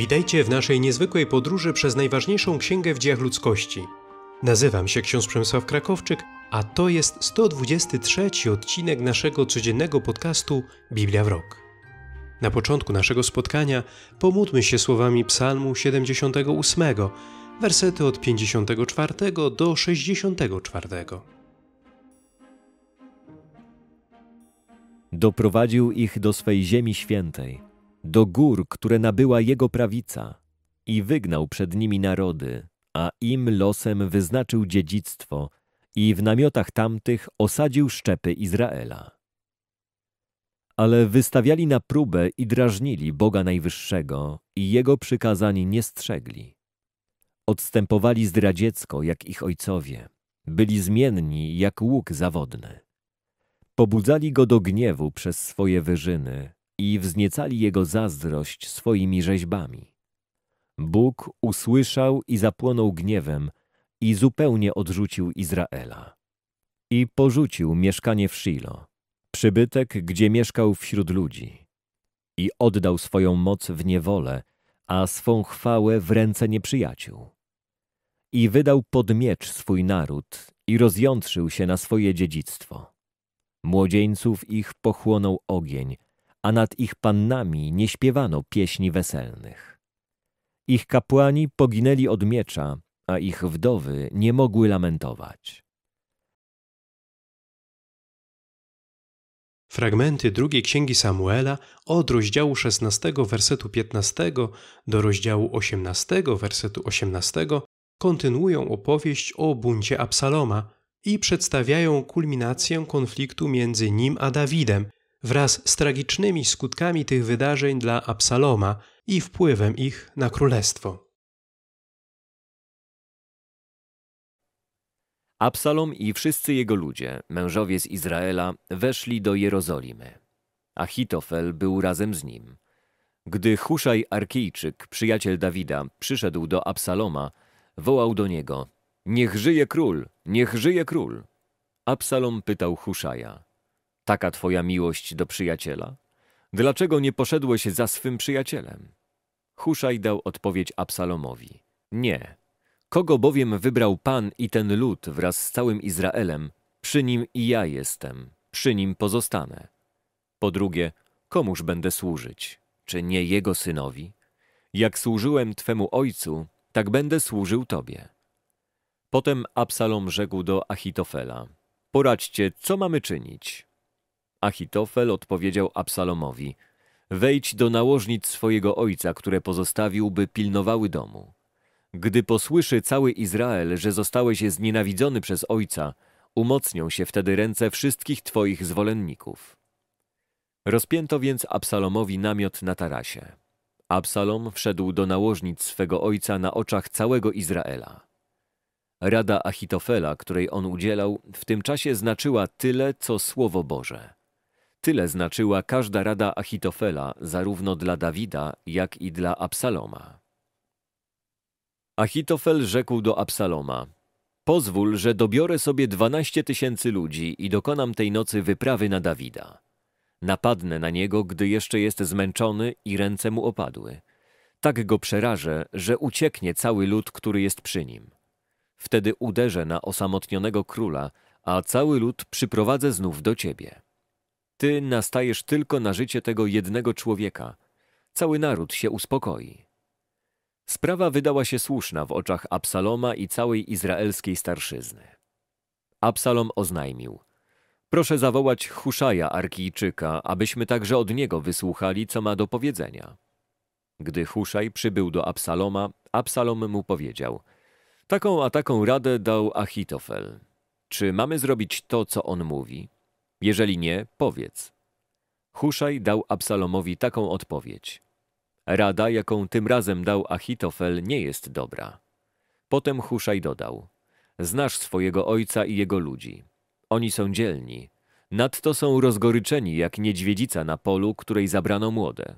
Witajcie w naszej niezwykłej podróży przez najważniejszą księgę w dziejach ludzkości. Nazywam się ksiądz Przemysław Krakowczyk, a to jest 123 odcinek naszego codziennego podcastu Biblia w Rok. Na początku naszego spotkania pomódmy się słowami Psalmu 78, wersety od 54 do 64. Doprowadził ich do swej ziemi świętej do gór, które nabyła jego prawica, i wygnał przed nimi narody, a im losem wyznaczył dziedzictwo i w namiotach tamtych osadził szczepy Izraela. Ale wystawiali na próbę i drażnili Boga Najwyższego i Jego przykazań nie strzegli. Odstępowali zdradziecko jak ich ojcowie, byli zmienni jak łuk zawodny. Pobudzali go do gniewu przez swoje wyżyny, i wzniecali jego zazdrość swoimi rzeźbami. Bóg usłyszał i zapłonął gniewem i zupełnie odrzucił Izraela. I porzucił mieszkanie w Shilo, przybytek, gdzie mieszkał wśród ludzi. I oddał swoją moc w niewolę, a swą chwałę w ręce nieprzyjaciół. I wydał pod miecz swój naród i rozjątrzył się na swoje dziedzictwo. Młodzieńców ich pochłonął ogień – a nad ich pannami nie śpiewano pieśni weselnych. Ich kapłani poginęli od miecza, a ich wdowy nie mogły lamentować. Fragmenty drugiej księgi Samuela od rozdziału 16 wersetu 15 do rozdziału 18 wersetu 18 kontynuują opowieść o buncie Absaloma i przedstawiają kulminację konfliktu między nim a Dawidem, wraz z tragicznymi skutkami tych wydarzeń dla Absaloma i wpływem ich na królestwo. Absalom i wszyscy jego ludzie, mężowie z Izraela, weszli do Jerozolimy. Achitofel był razem z nim. Gdy Huszaj Arkijczyk, przyjaciel Dawida, przyszedł do Absaloma, wołał do niego – Niech żyje król! Niech żyje król! Absalom pytał Huszaja – taka twoja miłość do przyjaciela? Dlaczego nie poszedłeś za swym przyjacielem? Huszaj dał odpowiedź Absalomowi. Nie. Kogo bowiem wybrał Pan i ten lud wraz z całym Izraelem, przy nim i ja jestem, przy nim pozostanę. Po drugie, komuż będę służyć? Czy nie jego synowi? Jak służyłem twemu ojcu, tak będę służył tobie. Potem Absalom rzekł do Achitofela: Poradźcie, co mamy czynić. Achitofel odpowiedział Absalomowi: Wejdź do nałożnic swojego ojca, które pozostawił, by pilnowały domu. Gdy posłyszy cały Izrael, że zostałeś znienawidzony przez ojca, umocnią się wtedy ręce wszystkich twoich zwolenników. Rozpięto więc Absalomowi namiot na tarasie. Absalom wszedł do nałożnic swego ojca na oczach całego Izraela. Rada Achitofela, której on udzielał, w tym czasie znaczyła tyle, co Słowo Boże. Tyle znaczyła każda rada Achitofela zarówno dla Dawida, jak i dla Absaloma. Achitofel rzekł do Absaloma – Pozwól, że dobiorę sobie dwanaście tysięcy ludzi i dokonam tej nocy wyprawy na Dawida. Napadnę na niego, gdy jeszcze jest zmęczony i ręce mu opadły. Tak go przerażę, że ucieknie cały lud, który jest przy nim. Wtedy uderzę na osamotnionego króla, a cały lud przyprowadzę znów do ciebie. Ty nastajesz tylko na życie tego jednego człowieka. Cały naród się uspokoi. Sprawa wydała się słuszna w oczach Absaloma i całej izraelskiej starszyzny. Absalom oznajmił: Proszę zawołać Huszaja Arkijczyka, abyśmy także od niego wysłuchali, co ma do powiedzenia. Gdy Huszaj przybył do Absaloma, Absalom mu powiedział: Taką a taką radę dał Achitofel. Czy mamy zrobić to, co on mówi? Jeżeli nie, powiedz. Huszaj dał Absalomowi taką odpowiedź. Rada, jaką tym razem dał Achitofel, nie jest dobra. Potem Huszaj dodał. Znasz swojego ojca i jego ludzi. Oni są dzielni. Nadto są rozgoryczeni jak niedźwiedzica na polu, której zabrano młode.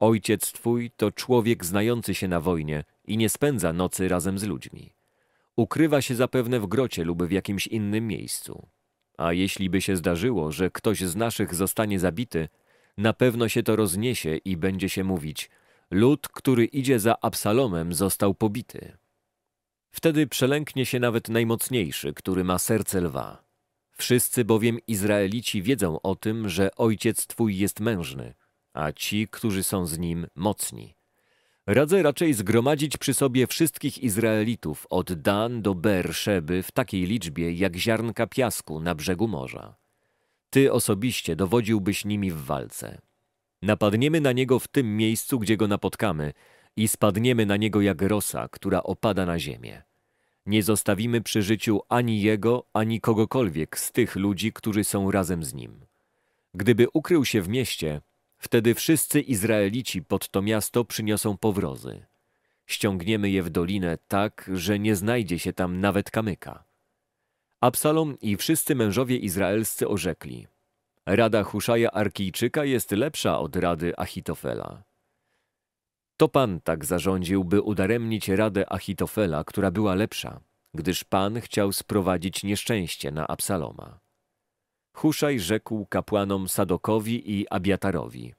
Ojciec twój to człowiek znający się na wojnie i nie spędza nocy razem z ludźmi. Ukrywa się zapewne w grocie lub w jakimś innym miejscu. A jeśli by się zdarzyło, że ktoś z naszych zostanie zabity, na pewno się to rozniesie i będzie się mówić: Lud, który idzie za Absalomem, został pobity. Wtedy przelęknie się nawet najmocniejszy, który ma serce lwa. Wszyscy bowiem Izraelici wiedzą o tym, że ojciec twój jest mężny, a ci, którzy są z nim, mocni. Radzę raczej zgromadzić przy sobie wszystkich Izraelitów od Dan do Berszeby w takiej liczbie jak ziarnka piasku na brzegu morza. Ty osobiście dowodziłbyś nimi w walce. Napadniemy na niego w tym miejscu, gdzie go napotkamy i spadniemy na niego jak rosa, która opada na ziemię. Nie zostawimy przy życiu ani jego, ani kogokolwiek z tych ludzi, którzy są razem z nim. Gdyby ukrył się w mieście, Wtedy wszyscy Izraelici pod to miasto przyniosą powrozy. Ściągniemy je w dolinę tak, że nie znajdzie się tam nawet kamyka. Absalom i wszyscy mężowie izraelscy orzekli. Rada Huszaja Arkijczyka jest lepsza od rady Achitofela. To Pan tak zarządził, by udaremnić radę Achitofela, która była lepsza, gdyż Pan chciał sprowadzić nieszczęście na Absaloma. Huszaj rzekł kapłanom Sadokowi i Abiatarowi.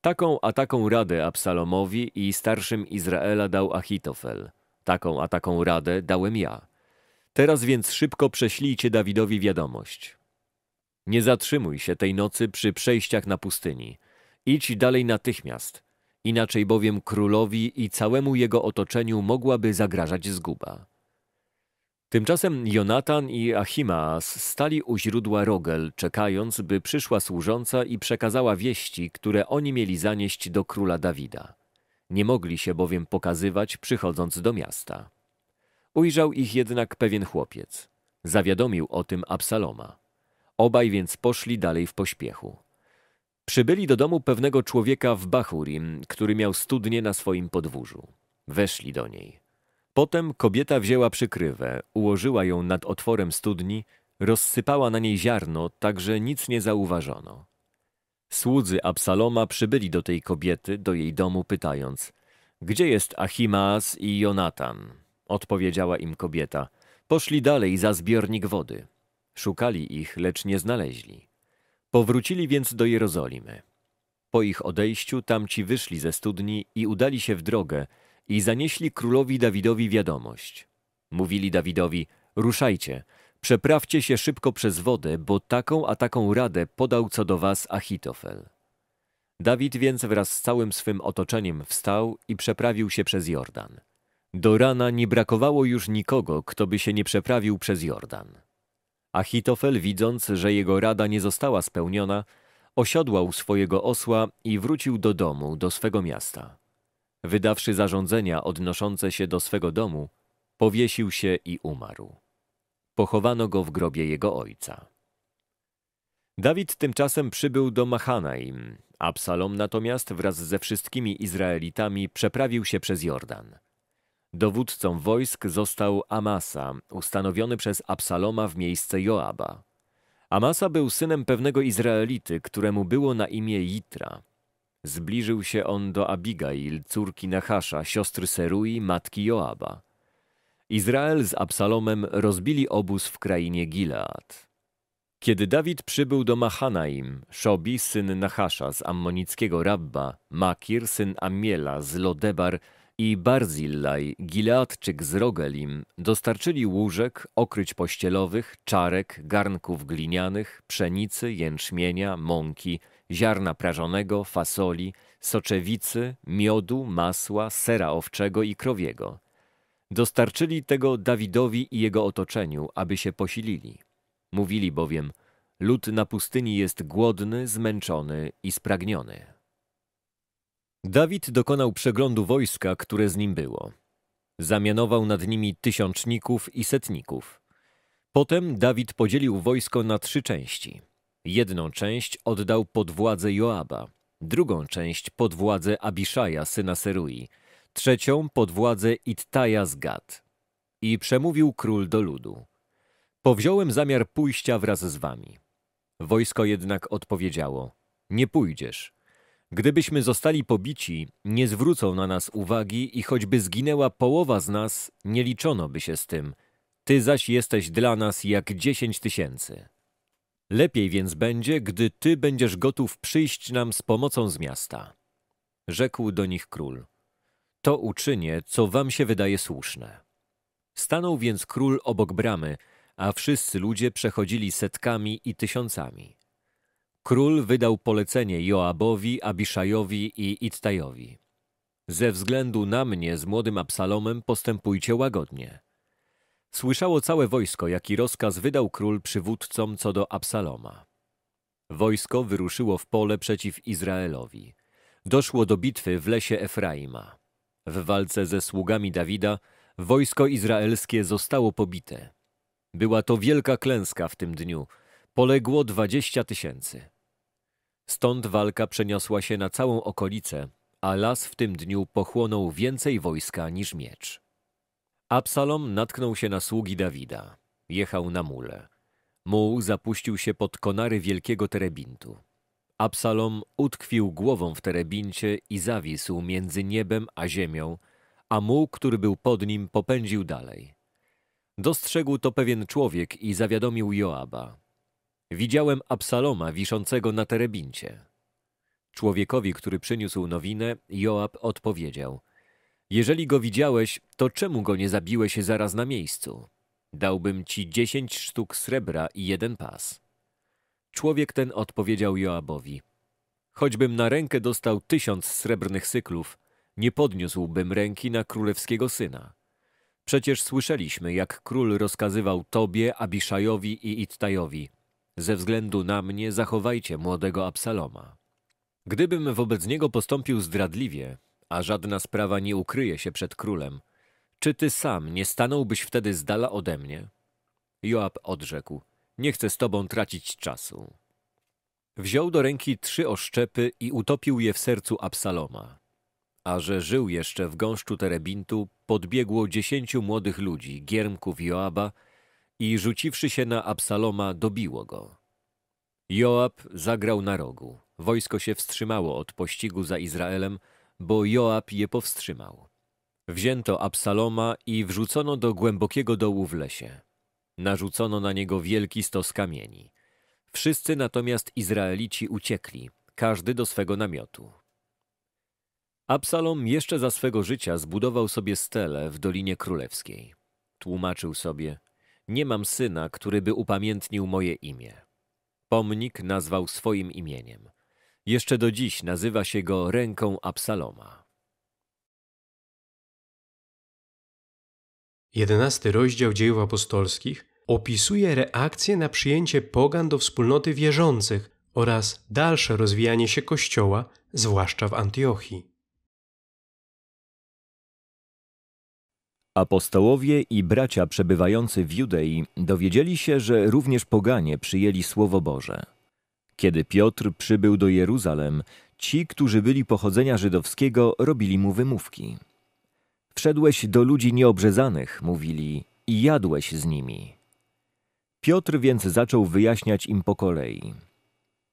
Taką a taką radę Absalomowi i starszym Izraela dał Achitofel. Taką a taką radę dałem ja. Teraz więc szybko prześlijcie Dawidowi wiadomość. Nie zatrzymuj się tej nocy przy przejściach na pustyni. Idź dalej natychmiast, inaczej bowiem królowi i całemu jego otoczeniu mogłaby zagrażać zguba. Tymczasem Jonatan i Achimaas stali u źródła Rogel, czekając, by przyszła służąca i przekazała wieści, które oni mieli zanieść do króla Dawida. Nie mogli się bowiem pokazywać, przychodząc do miasta. Ujrzał ich jednak pewien chłopiec. Zawiadomił o tym Absaloma. Obaj więc poszli dalej w pośpiechu. Przybyli do domu pewnego człowieka w Bachurim, który miał studnię na swoim podwórzu. Weszli do niej. Potem kobieta wzięła przykrywę, ułożyła ją nad otworem studni, rozsypała na niej ziarno, tak że nic nie zauważono. Słudzy Absaloma przybyli do tej kobiety, do jej domu, pytając: Gdzie jest Achimaas i Jonatan? Odpowiedziała im kobieta: Poszli dalej za zbiornik wody. Szukali ich, lecz nie znaleźli. Powrócili więc do Jerozolimy. Po ich odejściu tamci wyszli ze studni i udali się w drogę, i zanieśli królowi Dawidowi wiadomość. Mówili Dawidowi, ruszajcie, przeprawcie się szybko przez wodę, bo taką a taką radę podał co do was Achitofel. Dawid więc wraz z całym swym otoczeniem wstał i przeprawił się przez Jordan. Do rana nie brakowało już nikogo, kto by się nie przeprawił przez Jordan. Achitofel, widząc, że jego rada nie została spełniona, osiodłał swojego osła i wrócił do domu, do swego miasta. Wydawszy zarządzenia odnoszące się do swego domu, powiesił się i umarł. Pochowano go w grobie jego ojca. Dawid tymczasem przybył do Machanaim, Absalom natomiast wraz ze wszystkimi Izraelitami przeprawił się przez Jordan. Dowódcą wojsk został Amasa, ustanowiony przez Absaloma w miejsce Joaba. Amasa był synem pewnego Izraelity, któremu było na imię Jitra. Zbliżył się on do Abigail, córki Nachasza, siostry Serui, matki Joaba. Izrael z Absalomem rozbili obóz w krainie Gilead. Kiedy Dawid przybył do Machanaim, Szobi, syn Nachasza z ammonickiego Rabba, Makir, syn Amiela z Lodebar i Barzillaj, Gileadczyk z Rogelim, dostarczyli łóżek, okryć pościelowych, czarek, garnków glinianych, pszenicy, jęczmienia, mąki – ziarna prażonego, fasoli, soczewicy, miodu, masła, sera owczego i krowiego. Dostarczyli tego Dawidowi i jego otoczeniu, aby się posilili. Mówili bowiem, lud na pustyni jest głodny, zmęczony i spragniony. Dawid dokonał przeglądu wojska, które z nim było. Zamianował nad nimi tysiączników i setników. Potem Dawid podzielił wojsko na trzy części. Jedną część oddał pod władzę Joaba, drugą część pod władzę Abiszaja, syna Serui, trzecią pod władzę Ittaja z Gad. I przemówił król do ludu. Powziąłem zamiar pójścia wraz z wami. Wojsko jednak odpowiedziało, nie pójdziesz. Gdybyśmy zostali pobici, nie zwrócą na nas uwagi i choćby zginęła połowa z nas, nie liczono by się z tym. Ty zaś jesteś dla nas jak dziesięć tysięcy. Lepiej więc będzie, gdy ty będziesz gotów przyjść nam z pomocą z miasta. Rzekł do nich król. To uczynię, co wam się wydaje słuszne. Stanął więc król obok bramy, a wszyscy ludzie przechodzili setkami i tysiącami. Król wydał polecenie Joabowi, Abiszajowi i Ittajowi. Ze względu na mnie z młodym Absalomem postępujcie łagodnie. Słyszało całe wojsko, jaki rozkaz wydał król przywódcom co do Absaloma. Wojsko wyruszyło w pole przeciw Izraelowi. Doszło do bitwy w lesie Efraima. W walce ze sługami Dawida wojsko izraelskie zostało pobite. Była to wielka klęska w tym dniu. Poległo dwadzieścia tysięcy. Stąd walka przeniosła się na całą okolicę, a las w tym dniu pochłonął więcej wojska niż miecz. Absalom natknął się na sługi Dawida. Jechał na mule. Muł zapuścił się pod konary wielkiego terebintu. Absalom utkwił głową w terebincie i zawisł między niebem a ziemią, a muł, który był pod nim, popędził dalej. Dostrzegł to pewien człowiek i zawiadomił Joaba. Widziałem Absaloma wiszącego na terebincie. Człowiekowi, który przyniósł nowinę, Joab odpowiedział – jeżeli go widziałeś, to czemu go nie zabiłeś zaraz na miejscu? Dałbym ci dziesięć sztuk srebra i jeden pas. Człowiek ten odpowiedział Joabowi. Choćbym na rękę dostał tysiąc srebrnych syklów, nie podniósłbym ręki na królewskiego syna. Przecież słyszeliśmy, jak król rozkazywał tobie, Abiszajowi i Ittajowi. Ze względu na mnie zachowajcie młodego Absaloma. Gdybym wobec niego postąpił zdradliwie, a żadna sprawa nie ukryje się przed królem. Czy ty sam nie stanąłbyś wtedy z dala ode mnie? Joab odrzekł, nie chcę z tobą tracić czasu. Wziął do ręki trzy oszczepy i utopił je w sercu Absaloma. A że żył jeszcze w gąszczu terebintu, podbiegło dziesięciu młodych ludzi, giermków Joaba, i rzuciwszy się na Absaloma, dobiło go. Joab zagrał na rogu. Wojsko się wstrzymało od pościgu za Izraelem, bo Joab je powstrzymał. Wzięto Absaloma i wrzucono do głębokiego dołu w lesie. Narzucono na niego wielki stos kamieni. Wszyscy natomiast Izraelici uciekli, każdy do swego namiotu. Absalom jeszcze za swego życia zbudował sobie stele w Dolinie Królewskiej. Tłumaczył sobie, nie mam syna, który by upamiętnił moje imię. Pomnik nazwał swoim imieniem. Jeszcze do dziś nazywa się go ręką Absaloma. Jedenasty rozdział dziejów apostolskich opisuje reakcję na przyjęcie pogan do wspólnoty wierzących oraz dalsze rozwijanie się Kościoła, zwłaszcza w Antiochii. Apostołowie i bracia przebywający w Judei dowiedzieli się, że również poganie przyjęli Słowo Boże. Kiedy Piotr przybył do Jeruzalem, ci, którzy byli pochodzenia żydowskiego, robili mu wymówki. Wszedłeś do ludzi nieobrzezanych, mówili, i jadłeś z nimi. Piotr więc zaczął wyjaśniać im po kolei.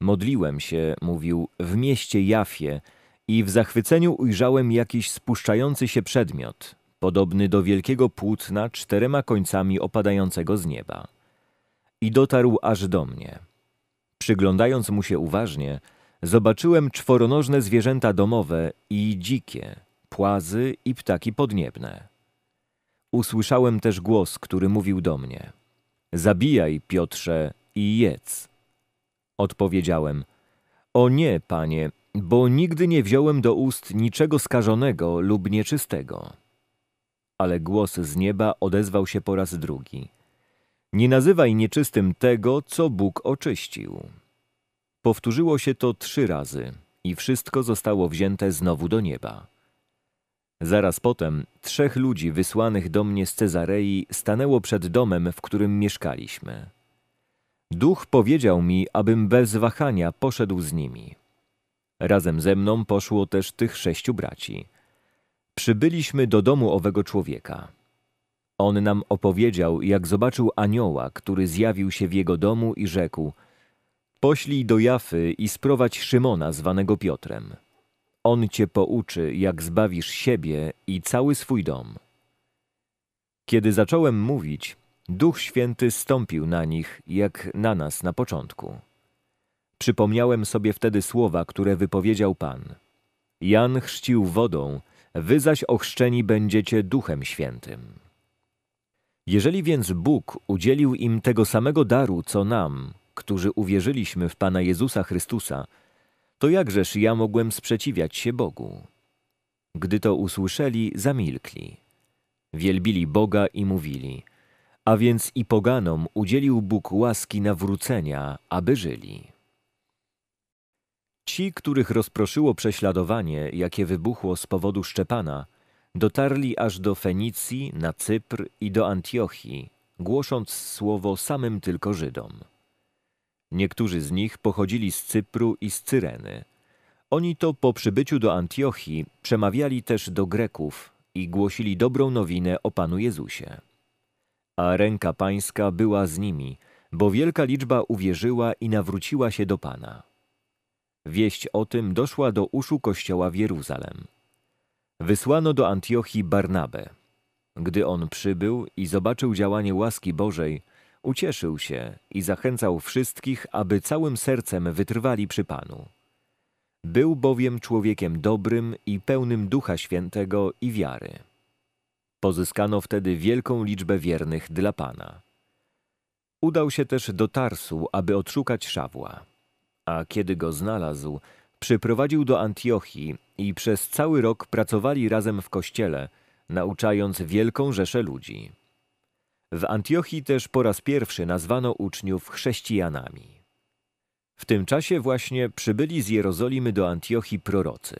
Modliłem się, mówił, w mieście Jafie i w zachwyceniu ujrzałem jakiś spuszczający się przedmiot, podobny do wielkiego płótna czterema końcami opadającego z nieba. I dotarł aż do mnie – Przyglądając mu się uważnie, zobaczyłem czworonożne zwierzęta domowe i dzikie, płazy i ptaki podniebne. Usłyszałem też głos, który mówił do mnie: Zabijaj, Piotrze, i jedz. Odpowiedziałem: O nie, panie, bo nigdy nie wziąłem do ust niczego skażonego lub nieczystego. Ale głos z nieba odezwał się po raz drugi. Nie nazywaj nieczystym tego, co Bóg oczyścił. Powtórzyło się to trzy razy i wszystko zostało wzięte znowu do nieba. Zaraz potem trzech ludzi wysłanych do mnie z Cezarei stanęło przed domem, w którym mieszkaliśmy. Duch powiedział mi, abym bez wahania poszedł z nimi. Razem ze mną poszło też tych sześciu braci. Przybyliśmy do domu owego człowieka. On nam opowiedział, jak zobaczył anioła, który zjawił się w jego domu i rzekł: Poślij do Jafy i sprowadź Szymona, zwanego Piotrem. On cię pouczy, jak zbawisz siebie i cały swój dom. Kiedy zacząłem mówić, Duch Święty stąpił na nich, jak na nas na początku. Przypomniałem sobie wtedy słowa, które wypowiedział Pan. Jan chrzcił wodą, wy zaś ochrzczeni będziecie Duchem Świętym. Jeżeli więc Bóg udzielił im tego samego daru, co nam, którzy uwierzyliśmy w Pana Jezusa Chrystusa, to jakżeż ja mogłem sprzeciwiać się Bogu? Gdy to usłyszeli, zamilkli. Wielbili Boga i mówili, a więc i poganom udzielił Bóg łaski nawrócenia, aby żyli. Ci, których rozproszyło prześladowanie, jakie wybuchło z powodu Szczepana, Dotarli aż do Fenicji, na Cypr i do Antiochii, głosząc słowo samym tylko Żydom. Niektórzy z nich pochodzili z Cypru i z Cyreny. Oni to po przybyciu do Antiochii przemawiali też do Greków i głosili dobrą nowinę o Panu Jezusie. A ręka pańska była z nimi, bo wielka liczba uwierzyła i nawróciła się do Pana. Wieść o tym doszła do uszu kościoła w Jeruzalem wysłano do Antiochii Barnabę. Gdy on przybył i zobaczył działanie łaski Bożej, ucieszył się i zachęcał wszystkich, aby całym sercem wytrwali przy Panu. Był bowiem człowiekiem dobrym i pełnym Ducha Świętego i wiary. Pozyskano wtedy wielką liczbę wiernych dla Pana. Udał się też do Tarsu, aby odszukać Szawła. A kiedy go znalazł, Przyprowadził do Antiochii i przez cały rok pracowali razem w kościele, nauczając wielką rzeszę ludzi. W Antiochii też po raz pierwszy nazwano uczniów chrześcijanami. W tym czasie właśnie przybyli z Jerozolimy do Antiochii prorocy.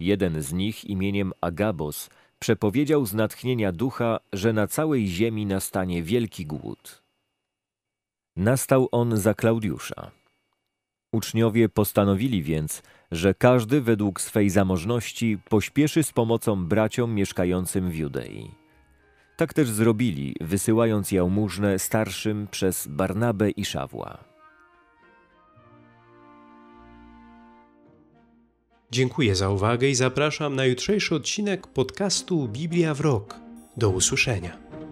Jeden z nich imieniem Agabos przepowiedział z natchnienia ducha, że na całej ziemi nastanie wielki głód. Nastał on za Klaudiusza. Uczniowie postanowili więc, że każdy według swej zamożności pośpieszy z pomocą braciom mieszkającym w Judei. Tak też zrobili, wysyłając jałmużnę starszym przez Barnabę i Szawła. Dziękuję za uwagę i zapraszam na jutrzejszy odcinek podcastu Biblia w Rok. Do usłyszenia.